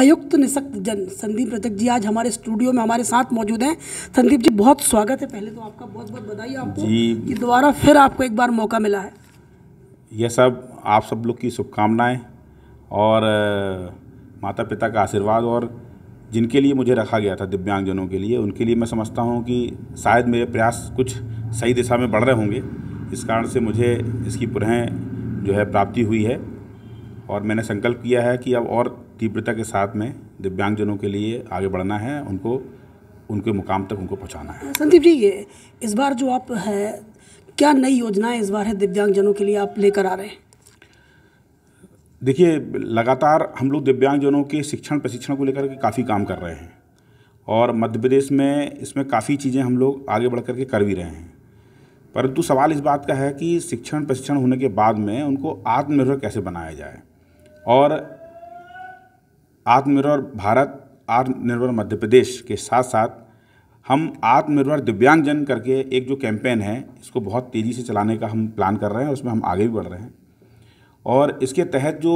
आयुक्त निशक्त जन संदीप रजक जी आज हमारे स्टूडियो में हमारे साथ मौजूद हैं संदीप जी बहुत स्वागत है पहले तो आपका बहुत बहुत बधाई आपको कि दोबारा फिर आपको एक बार मौका मिला है यह सब आप सब लोग की शुभकामनाएँ और माता पिता का आशीर्वाद और जिनके लिए मुझे रखा गया था दिव्यांगजनों के लिए उनके लिए मैं समझता हूँ कि शायद मेरे प्रयास कुछ सही दिशा में बढ़ रहे होंगे इस कारण से मुझे इसकी पुनः जो है प्राप्ति हुई है और मैंने संकल्प किया है कि अब और तीव्रता के साथ में दिव्यांगजनों के लिए आगे बढ़ना है उनको उनके मुकाम तक उनको पहुंचाना है संदीप जी ये इस बार जो आप है क्या नई योजनाएं इस बार है दिव्यांगजनों के लिए आप लेकर आ रहे हैं देखिए लगातार हम लोग दिव्यांगजनों के शिक्षण प्रशिक्षण को लेकर के काफ़ी काम कर रहे हैं और मध्य प्रदेश में इसमें काफ़ी चीज़ें हम लोग आगे बढ़ करके कर भी रहे हैं परंतु सवाल इस बात का है कि शिक्षण प्रशिक्षण होने के बाद में उनको आत्मनिर्भर कैसे बनाया जाए और आत्मनिर्भर भारत आत्मनिर्भर मध्य प्रदेश के साथ साथ हम आत्मनिर्भर दिव्यांगजन करके एक जो कैंपेन है इसको बहुत तेज़ी से चलाने का हम प्लान कर रहे हैं उसमें हम आगे भी बढ़ रहे हैं और इसके तहत जो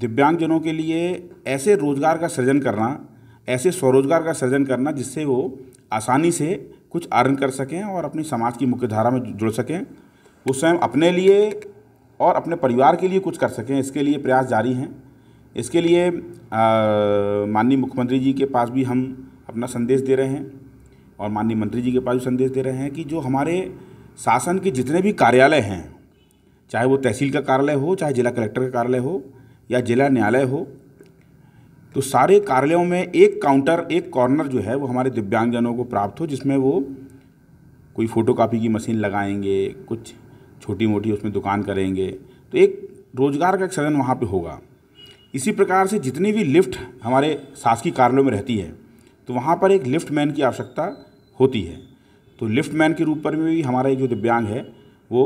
दिव्यांगजनों के लिए ऐसे रोज़गार का सृजन करना ऐसे स्वरोजगार का सृजन करना जिससे वो आसानी से कुछ अर्न कर सकें और अपनी समाज की मुख्यधारा में जुड़ सकें वो स्वयं अपने लिए और अपने परिवार के लिए कुछ कर सकें इसके लिए प्रयास जारी हैं इसके लिए माननीय मुख्यमंत्री जी के पास भी हम अपना संदेश दे रहे हैं और माननीय मंत्री जी के पास भी संदेश दे रहे हैं कि जो हमारे शासन के जितने भी कार्यालय हैं चाहे वो तहसील का कार्यालय हो चाहे जिला कलेक्टर का कार्यालय हो या जिला न्यायालय हो तो सारे कार्यालयों में एक काउंटर एक कॉर्नर जो है वो हमारे दिव्यांगजनों को प्राप्त हो जिसमें वो कोई फ़ोटोकॉपी की मशीन लगाएंगे कुछ छोटी मोटी उसमें दुकान करेंगे तो एक रोज़गार का एक सदन वहाँ पे होगा इसी प्रकार से जितनी भी लिफ्ट हमारे शासकीय कार्यालयों में रहती है तो वहाँ पर एक लिफ्ट मैन की आवश्यकता होती है तो लिफ्ट मैन के रूप पर भी हमारा जो दिव्यांग है वो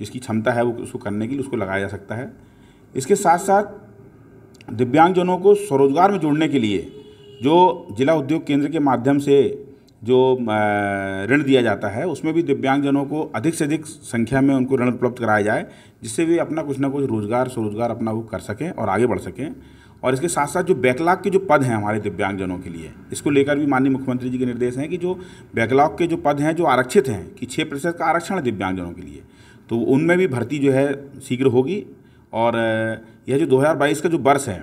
जिसकी क्षमता है वो उसको करने के लिए उसको लगाया जा सकता है इसके साथ साथ दिव्यांगजनों को स्वरोजगार में जोड़ने के लिए जो जिला उद्योग केंद्र के माध्यम से जो ऋण दिया जाता है उसमें भी दिव्यांगजनों को अधिक से अधिक संख्या में उनको ऋण उपलब्ध कराया जाए जिससे वे अपना कुछ ना कुछ रोजगार स्वरोजगार अपना वो कर सकें और आगे बढ़ सकें और इसके साथ साथ जो बैकलॉग के जो पद हैं हमारे दिव्यांगजनों के लिए इसको लेकर भी माननीय मुख्यमंत्री जी के निर्देश हैं कि जो बैकलॉग के जो पद हैं जो आरक्षित हैं कि छः प्रतिशत का आरक्षण है दिव्यांगजनों के लिए तो उनमें भी भर्ती जो है शीघ्र होगी और यह जो 2022 का जो वर्ष है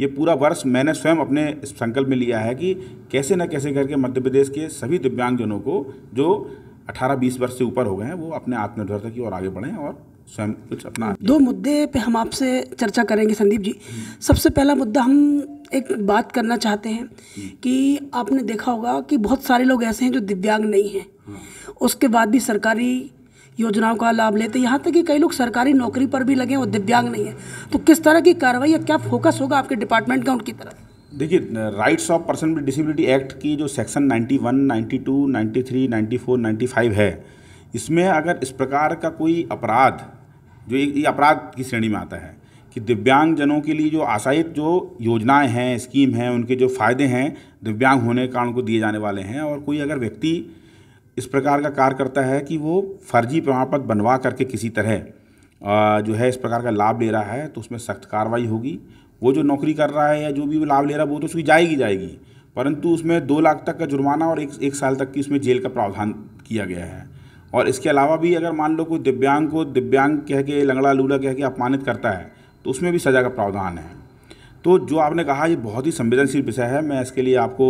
ये पूरा वर्ष मैंने स्वयं अपने संकल्प में लिया है कि कैसे न कैसे करके मध्य प्रदेश के सभी दिव्यांगजनों को जो 18-20 वर्ष से ऊपर हो गए हैं वो अपने आत्मनिर्भरता की ओर आगे बढ़ें और स्वयं कुछ अपना दो मुद्दे पे हम आपसे चर्चा करेंगे संदीप जी सबसे पहला मुद्दा हम एक बात करना चाहते हैं कि आपने देखा होगा कि बहुत सारे लोग ऐसे हैं जो दिव्यांग नहीं हैं हाँ। उसके बाद भी सरकारी योजनाओं का लाभ लेते यहाँ तक कि कई लोग सरकारी नौकरी पर भी लगे वो दिव्यांग नहीं है तो किस तरह की कार्रवाई या क्या फोकस होगा आपके डिपार्टमेंट का उनकी तरफ देखिए rights of person with disability act की जो section ninety three ninety four ninety five है इसमें अगर इस प्रकार का कोई अपराध जो एक अपराध की श्रेणी में आता है कि दिव्यांग जनों के लिए जो आशायित जो योजनाएं हैं स्कीम हैं उनके जो फ़ायदे हैं दिव्यांग होने के कारण को दिए जाने वाले हैं और कोई अगर व्यक्ति इस प्रकार का कार्य करता है कि वो फर्जी प्रमाण पत्र बनवा करके किसी तरह जो है इस प्रकार का लाभ ले रहा है तो उसमें सख्त कार्रवाई होगी वो जो नौकरी कर रहा है या जो भी वो लाभ ले रहा है वो तो उसकी जाएगी जाएगी परंतु उसमें दो लाख तक का जुर्माना और एक एक साल तक की उसमें जेल का प्रावधान किया गया है और इसके अलावा भी अगर मान लो कोई दिव्यांग को दिव्यांग कह के लंगड़ा लूला कह के अपमानित करता है तो उसमें भी सज़ा का प्रावधान है तो जो आपने कहा ये बहुत ही संवेदनशील विषय है मैं इसके लिए आपको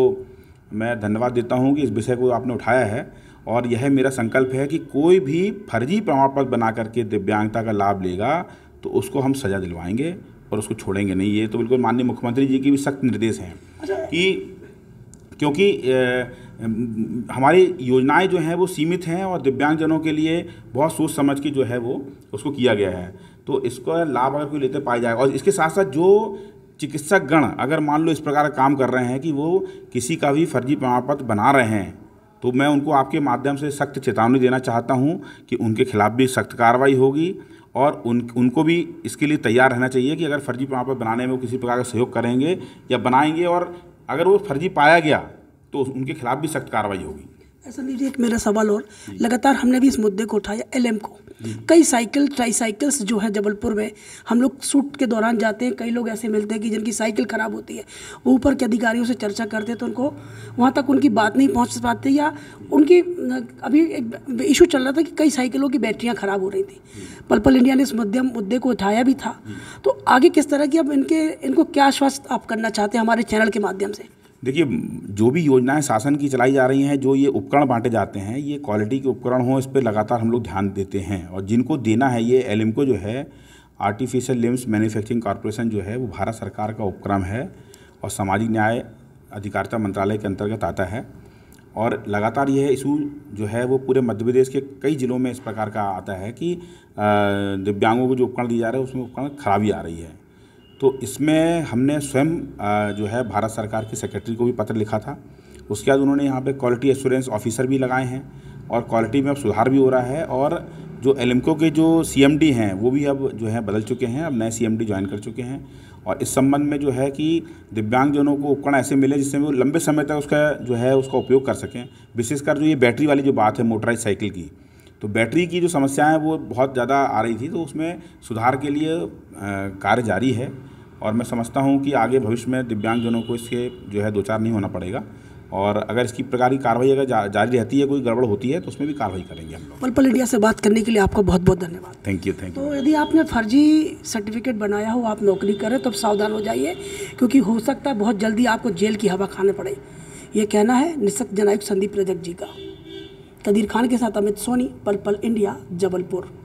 मैं धन्यवाद देता हूँ कि इस विषय को आपने उठाया है और यह मेरा संकल्प है कि कोई भी फर्जी प्रमाण पत्र बना करके दिव्यांगता का लाभ लेगा तो उसको हम सज़ा दिलवाएंगे और उसको छोड़ेंगे नहीं ये तो बिल्कुल माननीय मुख्यमंत्री जी की भी सख्त निर्देश हैं अच्छा। कि क्योंकि हमारी योजनाएं जो हैं वो सीमित हैं और दिव्यांगजनों के लिए बहुत सोच समझ के जो है वो उसको किया गया है तो इसका लाभ अगर कोई लेते पाया जाएगा और इसके साथ साथ जो चिकित्सक गण अगर मान लो इस प्रकार काम कर रहे हैं कि वो किसी का भी फर्जी प्रमाण पत्र बना रहे हैं तो मैं उनको आपके माध्यम से सख्त चेतावनी देना चाहता हूँ कि उनके खिलाफ भी सख्त कार्रवाई होगी और उन उनको भी इसके लिए तैयार रहना चाहिए कि अगर फर्जी प्रमाण पत्र बनाने में वो किसी प्रकार का सहयोग करेंगे या बनाएंगे और अगर वो फर्जी पाया गया तो उनके खिलाफ भी सख्त कार्रवाई होगी सर लीजिए एक मेरा सवाल और लगातार हमने भी इस मुद्दे को उठाया एलएम को कई साइकिल ट्राई साइकिल्स जो है जबलपुर में हम लोग सूट के दौरान जाते हैं कई लोग ऐसे मिलते हैं कि जिनकी साइकिल ख़राब होती है वो ऊपर के अधिकारियों से चर्चा करते हैं तो उनको वहाँ तक उनकी बात नहीं पहुँच पाती या उनकी अभी एक इशू चल रहा था कि कई साइकिलों की बैटरियाँ ख़राब हो रही थी पल पल इंडिया ने इस मुद्दे मुद्दे को उठाया भी था तो आगे किस तरह की अब इनके इनको क्या आश्वास आप करना चाहते हैं हमारे चैनल के माध्यम से देखिए जो भी योजनाएं शासन की चलाई जा रही हैं जो ये उपकरण बांटे जाते हैं ये क्वालिटी के उपकरण हों इस पर लगातार हम लोग ध्यान देते हैं और जिनको देना है ये एल को जो है आर्टिफिशियल लिम्स मैन्युफैक्चरिंग कॉरपोरेशन जो है वो भारत सरकार का उपक्रम है और सामाजिक न्याय अधिकारिता मंत्रालय के अंतर्गत आता है और लगातार यह इशू जो है वो पूरे मध्य प्रदेश के कई ज़िलों में इस प्रकार का आता है कि दिव्यांगों को जो उपकरण दिए जा रहे हैं उसमें उपकरण खराबी आ रही है तो इसमें हमने स्वयं जो है भारत सरकार की सेक्रेटरी को भी पत्र लिखा था उसके बाद उन्होंने यहाँ पे क्वालिटी एश्योरेंस ऑफिसर भी लगाए हैं और क्वालिटी में अब सुधार भी हो रहा है और जो एलएमको के जो सीएमडी हैं वो भी अब जो है बदल चुके हैं अब नए सीएमडी ज्वाइन कर चुके हैं और इस संबंध में जो है कि दिव्यांगजनों को उपकरण ऐसे मिले जिससे वो लंबे समय तक उसका जो है उसका उपयोग कर सकें विशेषकर जो ये बैटरी वाली जो बात है मोटराइज साइकिल की तो बैटरी की जो समस्याएं वो बहुत ज़्यादा आ रही थी तो उसमें सुधार के लिए कार्य जारी है और मैं समझता हूँ कि आगे भविष्य में दिव्यांगजनों को इसके जो है दो चार नहीं होना पड़ेगा और अगर इसकी प्रकार की कार्रवाई अगर जारी रहती है कोई गड़बड़ होती है तो उसमें भी कार्रवाई करेंगे हम लोग पल इंडिया से बात करने के लिए आपका बहुत बहुत धन्यवाद थैंक यू थैंक यू तो यदि आपने फर्जी सर्टिफिकेट बनाया हो आप नौकरी करें तो सावधान हो जाइए क्योंकि हो सकता है बहुत जल्दी आपको जेल की हवा खाने पड़े ये कहना है निशक्त जनायुक्त संदीप रजक जी का कदीर खान के साथ अमित सोनी पल इंडिया जबलपुर